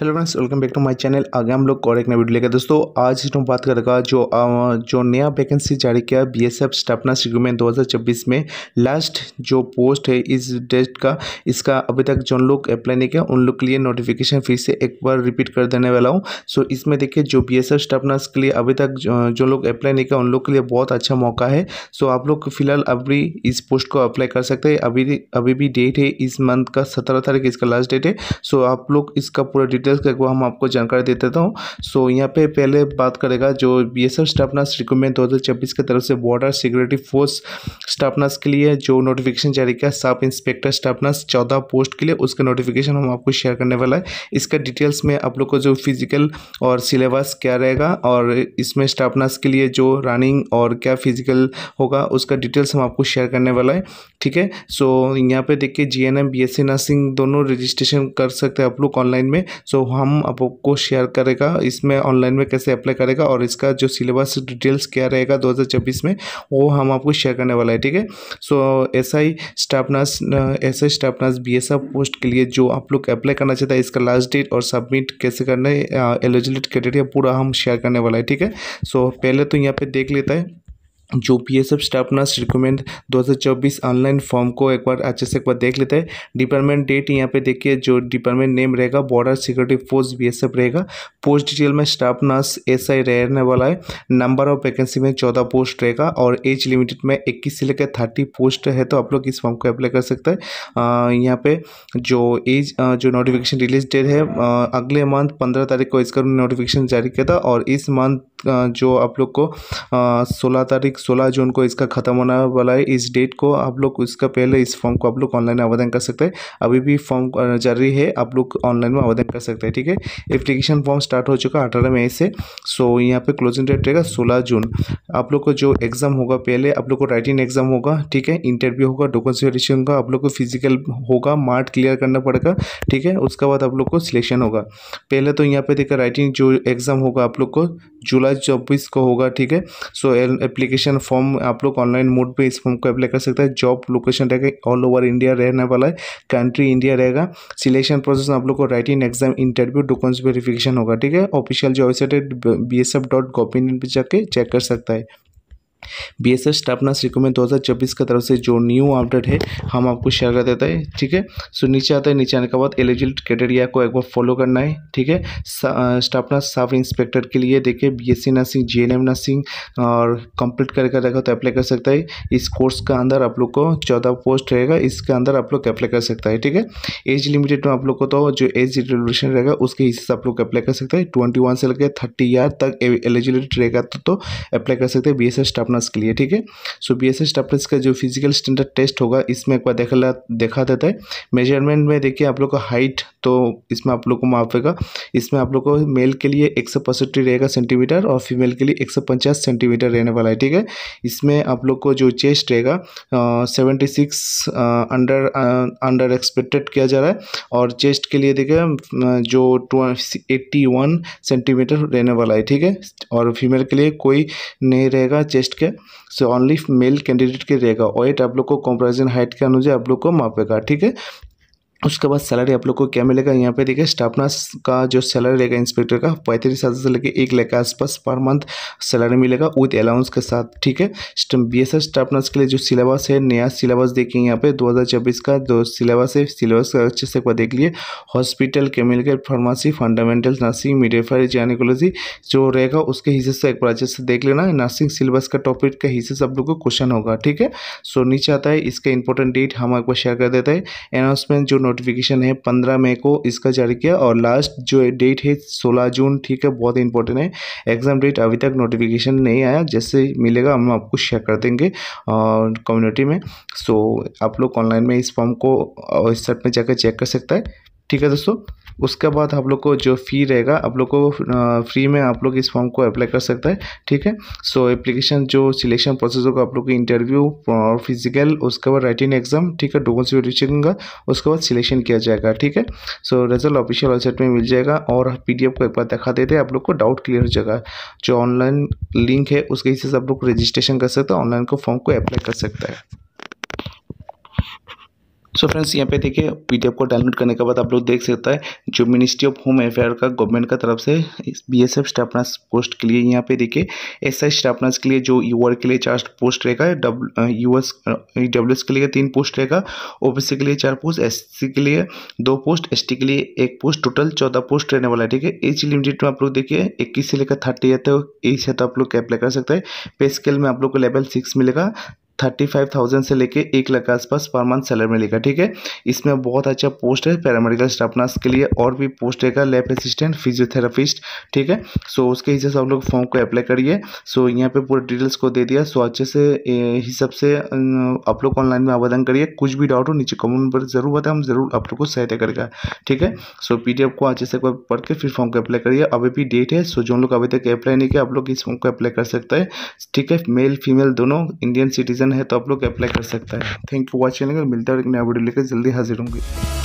hello friends welcome back to my channel आगे हम लोग और एक नया वीडियो लेकर दोस्तों आज हम बात करेगा जो आ, जो नया वैकेंसी जारी किया बीएसएफ स्टाफ नर्स रिक्रूटमेंट 2024 में लास्ट जो पोस्ट है इस डेट का इसका अभी तक जो लोग अप्लाई नहीं किया उन लोग के लिए नोटिफिकेशन फिर से एक बार रिपीट कर देने वाला हूँ सो इसमें देखिए जो बी एस के लिए अभी तक जो लोग अप्लाई नहीं किया उन लोग के लिए बहुत अच्छा मौका है सो आप लोग फिलहाल अभी इस पोस्ट को अप्लाई कर सकते हैं अभी अभी भी डेट है इस मंथ का सत्रह तारीख इसका लास्ट डेट है सो आप लोग इसका पूरा डिटेल्स का वो हम आपको जानकारी देते देता हूँ सो यहाँ पे पहले बात करेगा जो B S F staff recruitment दो हज़ार छब्बीस की तरफ से बॉर्डर सिक्योरिटी फोर्स स्टाफ के लिए जो नोटिफिकेशन जारी किया सब इंस्पेक्टर स्टाफ चौदह पोस्ट के लिए उसका नोटिफिकेशन हम आपको शेयर करने वाला है इसका डिटेल्स में आप लोग को जो फिजिकल और सिलेबस क्या रहेगा और इसमें स्टाफ के लिए जो रनिंग और क्या फिजिकल होगा उसका डिटेल्स हम आपको शेयर करने वाला है ठीक है सो यहाँ पे देखिए G N M B S C nursing दोनों रजिस्ट्रेशन कर सकते हैं आप लोग ऑनलाइन में सो सो हम आपको शेयर करेगा इसमें ऑनलाइन में कैसे अप्लाई करेगा और इसका जो सिलेबस डिटेल्स क्या रहेगा 2024 में वो हम आपको शेयर करने वाला है ठीक है so S I staff nurse S I staff nurse B S F post के लिए जो आप लोग अप्लाई करना चाहते हैं इसका लास्ट डेट और सबमिट कैसे करना है एलिजिबिलिटी uh, क्राइटेरिया पूरा हम शेयर करने वाला है ठीक है सो पहले तो यहाँ पर देख लेता है जो P S F staff nurse recruitment दो ऑनलाइन फॉर्म को एक बार अच्छे से एक बार देख लेते हैं डिपार्टमेंट डेट यहाँ पे देखिए जो डिपार्टमेंट नेम रहेगा border security force B S F रहेगा पोस्ट डिटेल में स्टाफ नर्स एस आई रहने वाला है नंबर ऑफ वैकेंसी में चौदह पोस्ट रहेगा और एज लिमिटेड में इक्कीस से लेकर थर्टी पोस्ट है तो आप लोग इस फॉर्म को अप्लाई कर सकते हैं यहाँ पे जो एज जो नोटिफिकेशन रिलीज डेट है आ, अगले मंथ पंद्रह तारीख को इसका नोटिफिकेशन जारी किया था और इस मंथ जो आप लोग को सोलह तारीख सोलह जून को इसका ख़त्म होने वाला है इस डेट को आप लोग इसका पहले इस फॉर्म को आप लोग ऑनलाइन आवेदन कर सकते हैं अभी भी फॉर्म जारी है आप लोग ऑनलाइन में आवेदन कर सकते हैं ठीक है एप्लीकेशन फॉर्म स्टार्ट हो चुका है अठारह मई से सो यहाँ पे क्लोजिंग डेट रहेगा सोलह जून आप लोग को जो एग्ज़ाम होगा पहले आप लोग को राइटिंग एग्जाम होगा ठीक है इंटरव्यू होगा डॉक्यूमेंट्स होगा आप लोग को फिजिकल होगा मार्ट क्लियर करना पड़ेगा ठीक है उसके बाद आप लोग को सिलेक्शन होगा पहले तो यहाँ पे देखा राइटिंग जो एग्ज़ाम होगा आप लोग को जुलाई मार्च चौबीस को होगा ठीक है सो एप्लीकेशन फॉर्म आप लोग ऑनलाइन मोड पे इस फॉर्म को अप्लाई कर सकते हैं जॉब लोकेशन रहेगा ऑल ओवर इंडिया रहने वाला है कंट्री इंडिया रहेगा सिलेक्शन प्रोसेस आप लोग को writing exam interview documents verification होगा ठीक है ऑफिशियल जो वेबसाइट है B S F dot government पर जाके चेक कर सकता है B S F staff nurse recruitment चौबीस की तरफ से जो न्यू अपडेट है हम आपको शेयर कर देते हैं ठीक है सो नीचे आता है नीचे आने के बाद एलिजिबल क्रेटेरिया को एक बार फॉलो करना है ठीक है स्टाफ नर्स सब इंस्पेक्टर के लिए देखिए B S C nursing J N M nursing और कंप्लीट करके रखा तो अप्लाई कर सकता है इस कोर्स का अंदर आप लोग को चौदह पोस्ट रहेगा इसके अंदर आप लोग अप्लाई कर सकता है ठीक है एज लिमिटेड में आप लोग को तो जो एज रिजोल्यूशन रहेगा उसके हिसाब से आप लोग अप्लाई कर सकते हैं ट्वेंटी से लेकर थर्टी ईयर तक एलिजिबिलिटी रहेगा तो अप्लाई तो कर सकते हैं बी एस एस स्टाफ अटर्नर्स के लिए ठीक है सो बी एस का जो फिजिकल स्टैंडर्ड टेस्ट होगा इसमें एक बार देखा देखा देता है मेजरमेंट में देखिए आप लोग का हाइट तो इसमें आप लोग को मापेगा इसमें आप लोग को मेल के लिए एक रहेगा सेंटीमीटर और फीमेल के लिए एक सेंटीमीटर रहने वाला है ठीक है इसमें आप लोग को जो चेस्ट रहेगा seventy six under under expected किया जा रहा है और चेस्ट के लिए देखिए जो एट्टी वन सेंटीमीटर रहने वाला है ठीक है और फीमेल के लिए कोई नहीं रहेगा चेस्ट के सो ऑनली मेल कैंडिडेट के रहेगा वेट आप लोग को कॉम्प्राइजन हाइट के अनुसार आप लोग को मापेगा ठीक है उसके बाद सैलरी आप लोग को क्या मिलेगा यहाँ पे देखिए स्टाफ नर्स का जो सैलरी रहेगा इंस्पेक्टर का पैंतीस हज़ार से लेकर एक लाख के आसपास पर मंथ सैलरी मिलेगा विद अलाउंस के साथ ठीक है बी एस स्टाफ नर्स के लिए जो सिलेबस है नया सिलेबस देखिए यहाँ पे 2024 का जो सिलेबस है सिलेबस का अच्छे से एक बार देख लिए हॉस्पिटल केमिकल के pharmacy fundamental nursing midwifery gynaecology जो रहेगा उसके हिसाब से एक बार अच्छे से देख लेना नर्सिंग सिलेबस का टॉपिक के हिसाब से आप लोग को क्वेश्चन होगा ठीक है सो नीचे आता है इसका इंपॉर्टेंट डेट हम आपको शेयर कर देते हैं अनाउंसमेंट जो नोटिफिकेशन है पंद्रह मई को इसका जारी किया और लास्ट जो डेट है सोलह जून ठीक है बहुत इंपॉर्टेंट है एग्जाम डेट अभी तक नोटिफिकेशन नहीं आया जैसे मिलेगा हम आपको शेयर कर देंगे कम्युनिटी में सो आप लोग ऑनलाइन में इस फॉर्म को वेबसाइट में जाकर चेक कर सकता है ठीक है दोस्तों उसके बाद आप लोग को जो फ़ी रहेगा आप लोग को फ्री में आप लोग इस फॉर्म को अप्लाई कर सकता है ठीक है सो एप्लीकेशन जो सिलेक्शन प्रोसेस होगा आप लोग को इंटरव्यू और फिजिकल उसके बाद राइटिंग एग्जाम ठीक है डॉक्यूमेंट्स से का उसके बाद सिलेक्शन किया जाएगा ठीक है सो रिजल्ट ऑफिशियल वेबसाइट में मिल जाएगा और पी को एक बार दिखा देते हैं आप लोग को डाउट क्लियर हो जाएगा जो ऑनलाइन लिंक है उसके हिसाब से आप लोग रजिस्ट्रेशन कर सकते हैं ऑनलाइन को फॉर्म को अप्लाई कर सकता है सो फ्रेंड्स यहाँ पे देखिए पीडीएफ को डाउनलोड करने के बाद आप लोग देख सकता है जो मिनिस्ट्री ऑफ होम अफेयर का गवर्नमेंट का तरफ से बीएसएफ स्टाफ नर्स पोस्ट के लिए यहाँ पे देखिए एसआई आई नर्स के लिए जो यूआर के लिए चार पोस्ट रहेगा यूएस डब्ल्यूएस e के लिए तीन पोस्ट रहेगा ओबीसी के लिए चार पोस्ट एस के लिए दो पोस्ट एस के लिए एक पोस्ट टोटल चौदह पोस्ट रहने वाला है ठीक है एज लिमिटेड में आप लोग देखिए इक्कीस से लेकर थर्टी है तो एज है तो आप लोग अप्लाई कर सकते हैं पे स्केल में आप लोग को लेवल सिक्स मिलेगा थर्टी फाइव थाउजेंड से लेके एक लाख के आसपास पर मंथ सैलरी मिलेगा ठीक है इसमें बहुत अच्छा पोस्ट है पैरामेडिकल स्टाफ नर्स के लिए और भी पोस्ट रहेगा लैब असिस्टेंट फिजियोथेरापिस्ट ठीक है सो उसके हिसाब से आप लोग फॉर्म को अप्लाई करिए सो यहाँ पे पूरे डिटेल्स को दे दिया सो अच्छे से हिसाब से आप लोग ऑनलाइन में आवेदन करिए कुछ भी डाउट हो नीचे कमेंट पर जरूर बताए हम जरूर आप लोग को सहायता करेगा ठीक है सो पी को अच्छे से पढ़ के फिर फॉर्म को अप्लाई करिए अभी भी डेट है सो जो लोग अभी तक अप्लाई नहीं किया आप लोग इस फॉर्म को अप्लाई कर सकते हैं ठीक है मेल फीमेल दोनों इंडियन सिटीजन है तो आप लोग अप्लाई कर सकता है थैंक यू फॉर वॉचिंग मिलता है एक नया वीडियो लेकर जल्दी हाजिर होंगे